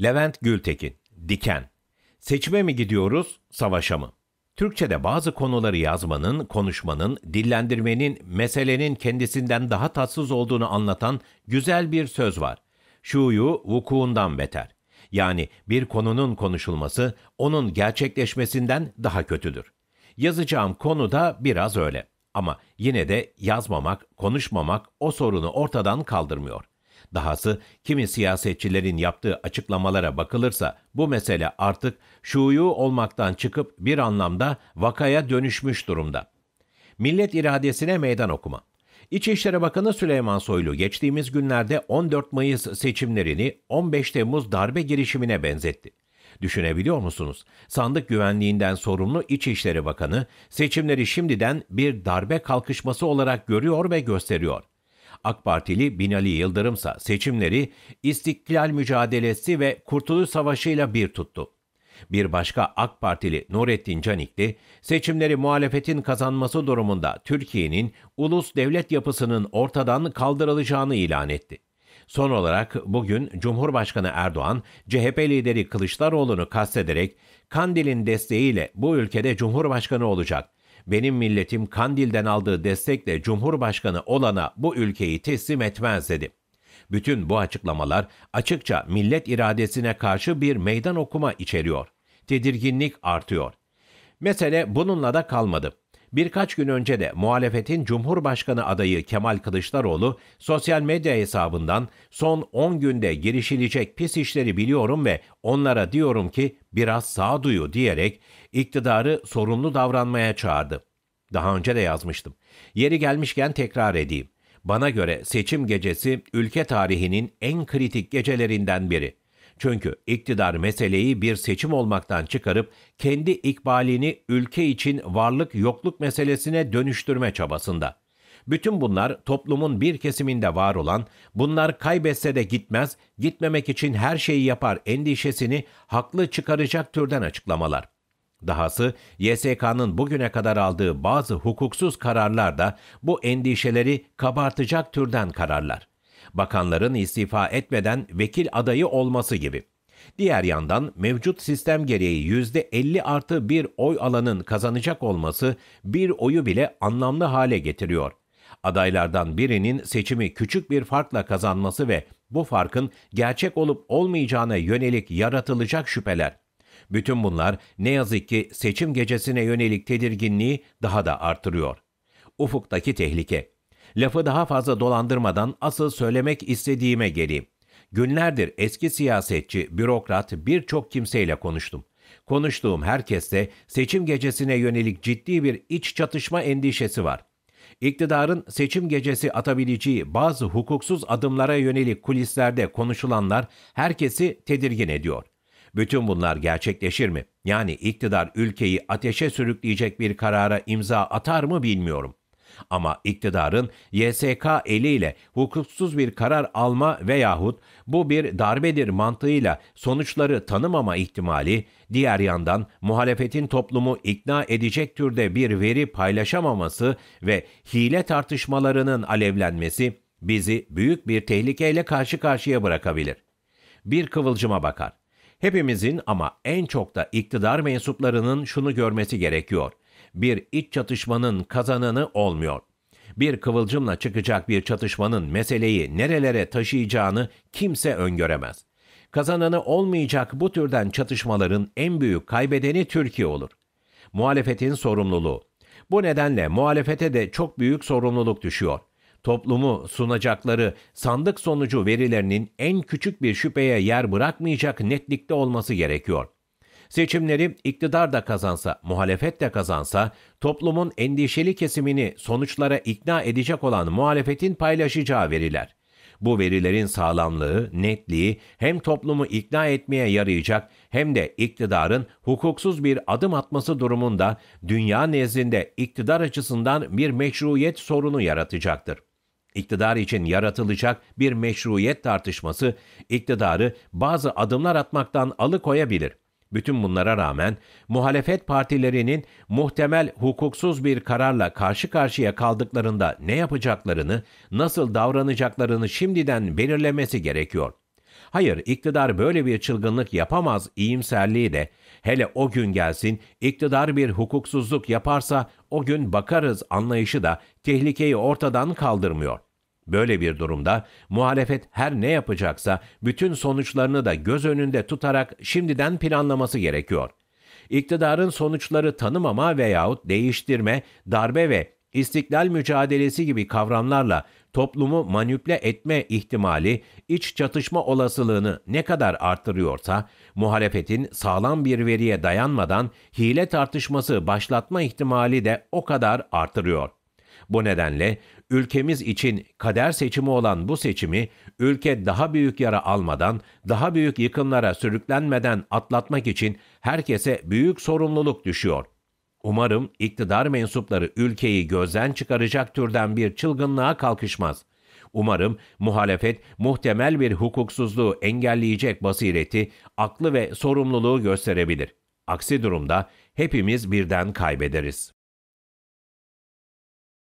Levent Gültekin, Diken. Seçime mi gidiyoruz, savaşa mı? Türkçe'de bazı konuları yazmanın, konuşmanın, dillendirmenin, meselenin kendisinden daha tatsız olduğunu anlatan güzel bir söz var. Şuyu vukuundan beter. Yani bir konunun konuşulması onun gerçekleşmesinden daha kötüdür. Yazacağım konu da biraz öyle. Ama yine de yazmamak, konuşmamak o sorunu ortadan kaldırmıyor. Dahası kimi siyasetçilerin yaptığı açıklamalara bakılırsa bu mesele artık şuyu olmaktan çıkıp bir anlamda vakaya dönüşmüş durumda. Millet iradesine meydan okuma. İçişleri Bakanı Süleyman Soylu geçtiğimiz günlerde 14 Mayıs seçimlerini 15 Temmuz darbe girişimine benzetti. Düşünebiliyor musunuz? Sandık güvenliğinden sorumlu İçişleri Bakanı seçimleri şimdiden bir darbe kalkışması olarak görüyor ve gösteriyor. AK Partili Binali Yıldırımsa seçimleri İstiklal Mücadelesi ve Kurtuluş Savaşı ile bir tuttu. Bir başka AK Partili Nurettin Canikli, seçimleri muhalefetin kazanması durumunda Türkiye'nin ulus devlet yapısının ortadan kaldırılacağını ilan etti. Son olarak bugün Cumhurbaşkanı Erdoğan, CHP lideri Kılıçdaroğlu'nu kastederek Kandil'in desteğiyle bu ülkede Cumhurbaşkanı olacak.'' Benim milletim Kandil'den aldığı destekle Cumhurbaşkanı olana bu ülkeyi teslim etmez dedi. Bütün bu açıklamalar açıkça millet iradesine karşı bir meydan okuma içeriyor. Tedirginlik artıyor. Mesele bununla da kalmadı. Birkaç gün önce de muhalefetin Cumhurbaşkanı adayı Kemal Kılıçdaroğlu sosyal medya hesabından son 10 günde girişilecek pis işleri biliyorum ve onlara diyorum ki biraz sağduyu diyerek iktidarı sorumlu davranmaya çağırdı. Daha önce de yazmıştım. Yeri gelmişken tekrar edeyim. Bana göre seçim gecesi ülke tarihinin en kritik gecelerinden biri. Çünkü iktidar meseleyi bir seçim olmaktan çıkarıp kendi ikbalini ülke için varlık yokluk meselesine dönüştürme çabasında. Bütün bunlar toplumun bir kesiminde var olan, bunlar kaybetse de gitmez, gitmemek için her şeyi yapar endişesini haklı çıkaracak türden açıklamalar. Dahası YSK'nın bugüne kadar aldığı bazı hukuksuz kararlar da bu endişeleri kabartacak türden kararlar bakanların istifa etmeden vekil adayı olması gibi. Diğer yandan mevcut sistem gereği %50 artı bir oy alanın kazanacak olması bir oyu bile anlamlı hale getiriyor. Adaylardan birinin seçimi küçük bir farkla kazanması ve bu farkın gerçek olup olmayacağına yönelik yaratılacak şüpheler. Bütün bunlar ne yazık ki seçim gecesine yönelik tedirginliği daha da artırıyor. Ufuktaki tehlike Lafı daha fazla dolandırmadan asıl söylemek istediğime geleyim. Günlerdir eski siyasetçi, bürokrat birçok kimseyle konuştum. Konuştuğum herkeste seçim gecesine yönelik ciddi bir iç çatışma endişesi var. İktidarın seçim gecesi atabileceği bazı hukuksuz adımlara yönelik kulislerde konuşulanlar herkesi tedirgin ediyor. Bütün bunlar gerçekleşir mi? Yani iktidar ülkeyi ateşe sürükleyecek bir karara imza atar mı bilmiyorum. Ama iktidarın YSK eliyle hukuksuz bir karar alma veyahut bu bir darbedir mantığıyla sonuçları tanımama ihtimali, diğer yandan muhalefetin toplumu ikna edecek türde bir veri paylaşamaması ve hile tartışmalarının alevlenmesi bizi büyük bir tehlikeyle karşı karşıya bırakabilir. Bir kıvılcıma bakar. Hepimizin ama en çok da iktidar mensuplarının şunu görmesi gerekiyor bir iç çatışmanın kazananı olmuyor. Bir kıvılcımla çıkacak bir çatışmanın meseleyi nerelere taşıyacağını kimse öngöremez. Kazananı olmayacak bu türden çatışmaların en büyük kaybedeni Türkiye olur. Muhalefetin sorumluluğu. Bu nedenle muhalefete de çok büyük sorumluluk düşüyor toplumu sunacakları sandık sonucu verilerinin en küçük bir şüpheye yer bırakmayacak netlikte olması gerekiyor. Seçimleri iktidar da kazansa, muhalefet de kazansa, toplumun endişeli kesimini sonuçlara ikna edecek olan muhalefetin paylaşacağı veriler. Bu verilerin sağlamlığı, netliği hem toplumu ikna etmeye yarayacak hem de iktidarın hukuksuz bir adım atması durumunda dünya nezdinde iktidar açısından bir meşruiyet sorunu yaratacaktır. İktidar için yaratılacak bir meşruiyet tartışması iktidarı bazı adımlar atmaktan alıkoyabilir. Bütün bunlara rağmen muhalefet partilerinin muhtemel hukuksuz bir kararla karşı karşıya kaldıklarında ne yapacaklarını, nasıl davranacaklarını şimdiden belirlemesi gerekiyor. Hayır, iktidar böyle bir çılgınlık yapamaz iyimserliği de hele o gün gelsin, iktidar bir hukuksuzluk yaparsa o gün bakarız anlayışı da tehlikeyi ortadan kaldırmıyor.'' Böyle bir durumda muhalefet her ne yapacaksa bütün sonuçlarını da göz önünde tutarak şimdiden planlaması gerekiyor. İktidarın sonuçları tanımama veyahut değiştirme, darbe ve istiklal mücadelesi gibi kavramlarla toplumu manipüle etme ihtimali, iç çatışma olasılığını ne kadar artırıyorsa, muhalefetin sağlam bir veriye dayanmadan hile tartışması başlatma ihtimali de o kadar artırıyor.'' Bu nedenle ülkemiz için kader seçimi olan bu seçimi ülke daha büyük yara almadan, daha büyük yıkımlara sürüklenmeden atlatmak için herkese büyük sorumluluk düşüyor. Umarım iktidar mensupları ülkeyi gözden çıkaracak türden bir çılgınlığa kalkışmaz. Umarım muhalefet muhtemel bir hukuksuzluğu engelleyecek basireti, aklı ve sorumluluğu gösterebilir. Aksi durumda hepimiz birden kaybederiz.